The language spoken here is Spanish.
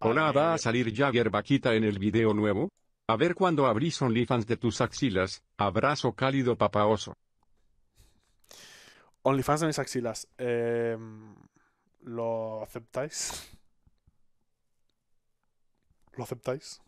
Hola va a salir Javier Baquita en el video nuevo. A ver cuando abrís OnlyFans de tus axilas. Abrazo cálido papaoso. OnlyFans de mis axilas. Em, ¿Lo aceptáis? ¿Lo aceptáis?